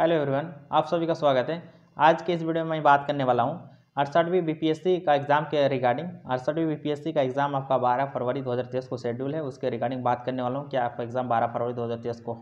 hello everyone आप सभी का स्वागत है आज के इस वीडियो में मैं बात करने वाला हूँ अड़सठवीं बीपीएससी का एग्ज़ाम के रिगार्डिंग अड़सठवीं बीपीएससी का एग्ज़ाम आपका 12 फरवरी 2023 को शेड्यूल है उसके रिगार्डिंग बात करने वाला हूँ कि आपका एग्ज़ाम 12 फरवरी 2023 को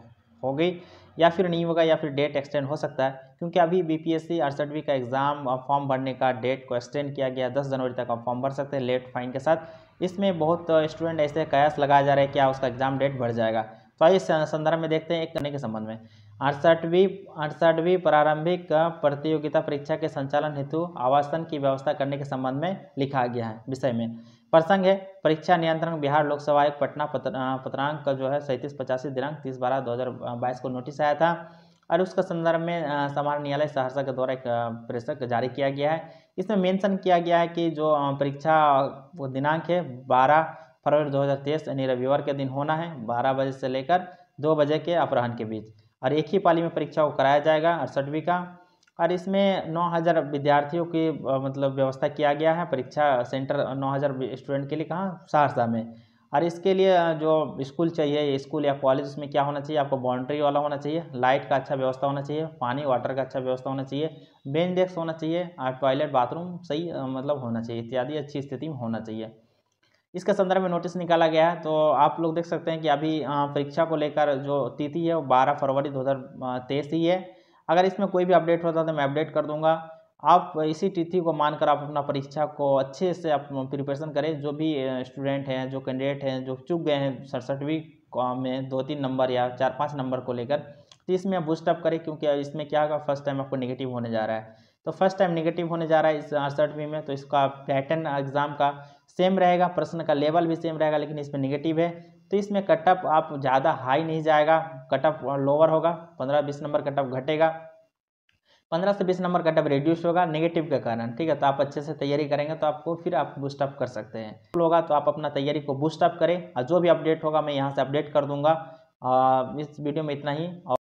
हो गई या फिर नहीं होगा या फिर डेट एक्सटेंड हो सकता है क्योंकि अभी बी पी एस सी अड़सठवीं का एग्ज़ाम फॉर्म भरने का डेट को एक्सटेंड किया गया दस जनवरी तक आप फॉर्म भर सकते हैं लेट फाइन के साथ इसमें बहुत स्टूडेंट ऐसे कयास लगाया जा रहा है कि उसका एग्ज़ाम डेट बढ़ जाएगा तो आइए इस संदर्भ में देखते हैं एक करने के संबंध में अड़सठवीं अड़सठवीं प्रारंभिक प्रतियोगिता परीक्षा के संचालन हेतु आवासन की व्यवस्था करने के संबंध में लिखा गया है विषय में प्रसंग है परीक्षा नियंत्रण बिहार लोक सेवा आयोग पटना पत्रांक का जो है सैंतीस पचासी दिनांक तीस बारह दो हज़ार बाईस को नोटिस आया था और उसका संदर्भ में सामान्य न्यायालय सहरसा के द्वारा एक प्रेषक जारी किया गया है इसमें मेंशन किया गया है कि जो परीक्षा दिनांक है बारह फरवरी दो हज़ार तेईस यानी रविवार के दिन होना है बारह बजे से लेकर दो बजे के अपराहन के बीच और एक ही पाली में परीक्षा को कराया जाएगा अड़सठवीं का और इसमें 9000 विद्यार्थियों की मतलब व्यवस्था किया गया है परीक्षा सेंटर 9000 स्टूडेंट के लिए कहाँ सहरसा में और इसके लिए जो स्कूल चाहिए स्कूल या कॉलेज उसमें क्या होना चाहिए आपको बाउंड्री वाला होना चाहिए लाइट का अच्छा व्यवस्था होना चाहिए पानी वाटर का अच्छा व्यवस्था होना चाहिए बेंच डेस्क होना चाहिए और टॉयलेट बाथरूम सही मतलब होना चाहिए इत्यादि अच्छी स्थिति में होना चाहिए इसके संदर्भ में नोटिस निकाला गया है तो आप लोग देख सकते हैं कि अभी परीक्षा को लेकर जो तिथि है वो बारह फरवरी दो ही है अगर इसमें कोई भी अपडेट होता तो मैं अपडेट कर दूंगा आप इसी तिथि को मानकर आप अपना परीक्षा को अच्छे से आप प्रिपरेशन करें जो भी स्टूडेंट हैं जो कैंडिडेट हैं जो चुक गए हैं सड़सठवीं में दो तीन नंबर या चार पाँच नंबर को लेकर तो इसमें आप बूस्टअप करें क्योंकि इसमें क्या होगा फर्स्ट टाइम आपको निगेटिव होने जा रहा है तो फर्स्ट टाइम निगेटिव होने जा रहा है इस अड़सठ बी में तो इसका पैटर्न एग्जाम का सेम रहेगा प्रश्न का लेवल भी सेम रहेगा लेकिन इसमें निगेटिव है तो इसमें कटअप आप ज़्यादा हाई नहीं जाएगा कटअप लोअर होगा पंद्रह बीस नंबर कटअप घटेगा पंद्रह से बीस नंबर कटअप रिड्यूस होगा नेगेटिव के कारण ठीक है तो आप अच्छे से तैयारी करेंगे तो आपको फिर आप बूस्टअप कर सकते हैं होगा तो आप अपना तैयारी को बूस्टअप करें और जो भी अपडेट होगा मैं यहाँ से अपडेट कर दूंगा इस वीडियो में इतना ही